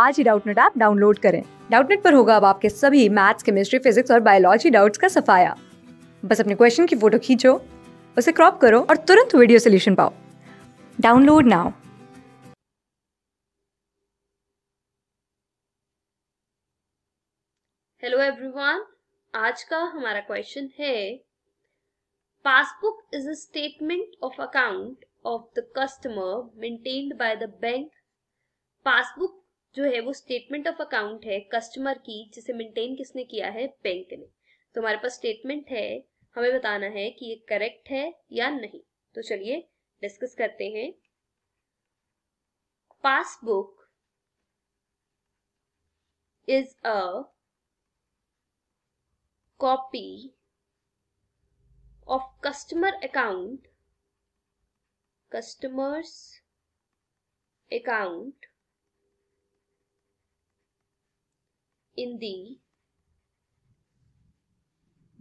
आज ही Doubtnut app download करें डाउटनेट पर होगा अब आपके सभी मैथ्स केमिस्ट्री फिजिक्स और बायोलॉजी डाउट्स का सफाया बस अपने क्वेश्चन की फोटो खींचो उसे क्रॉप करो और तुरंत वीडियो सोल्यूशन पाओ डाउनलोड नाउ हेलो एवरीवन आज का हमारा क्वेश्चन है passbook is a statement of account of the customer maintained by the bank passbook जो है वो स्टेटमेंट ऑफ अकाउंट है कस्टमर की जिसे मेंटेन किसने किया है बैंक ने तो हमारे पास स्टेटमेंट है हमें बताना है कि ये करेक्ट है या नहीं तो चलिए डिस्कस करते हैं passbook is a copy of customer account customer's account in the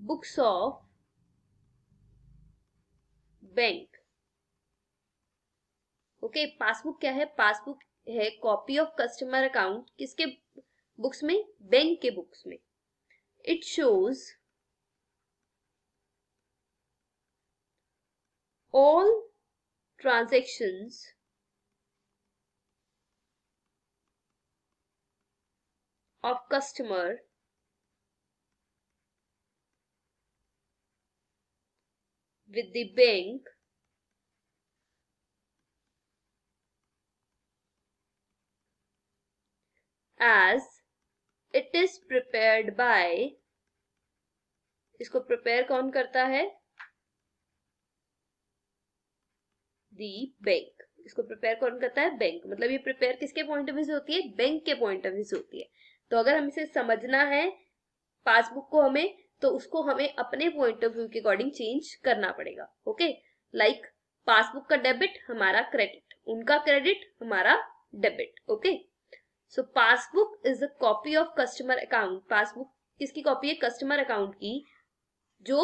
books of bank okay passbook क्या है पासबुक है कॉपी ऑफ कस्टमर अकाउंट किसके बुक्स में बैंक के बुक्स में it shows all transactions of customer with the bank as it is prepared by इसको prepare कौन करता है दी बैंक इसको प्रिपेयर कौन करता है बैंक मतलब ये प्रिपेयर किसके पॉइंट ऑफ व्यू से होती है बैंक के पॉइंट ऑफ व्यू से होती है तो अगर हम इसे समझना है पासबुक को हमें तो उसको हमें अपने पॉइंट ऑफ व्यू के अकॉर्डिंग चेंज करना पड़ेगा ओके लाइक पासबुक का डेबिट हमारा क्रेडिट उनका क्रेडिट हमारा debit okay so passbook is the copy of customer account passbook किसकी कॉपी है कस्टमर अकाउंट की जो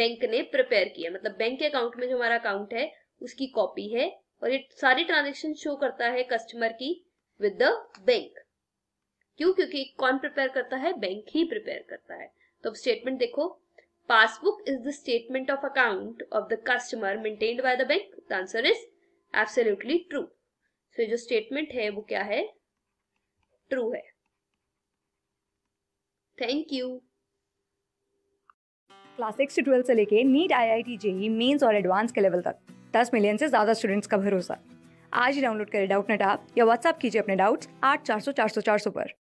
बैंक ने प्रिपेयर किया मतलब बैंक के अकाउंट में जो हमारा अकाउंट है उसकी कॉपी है और ये सारी ट्रांजेक्शन शो करता है कस्टमर की विद द बैंक क्यों क्योंकि कौन प्रिपेयर करता है बैंक ही प्रिपेयर करता है तो अब स्टेटमेंट देखो passbook is the statement of account of the customer maintained by the bank the answer is absolutely true so जो स्टेटमेंट है वो क्या है ट्रू है थैंक यू क्लास सिक्स से ट्वेल्थ से लेके NEET I I T JEE mains और एडवांस के लेवल तक दस मिलियन से ज़्यादा स्टूडेंट्स का भरोसा आज ही डाउनलोड करें डाउट नेट आप या व्हाट्सअप कीजिए अपने डाउट्स आठ चार सौ चार सौ चार सौ पर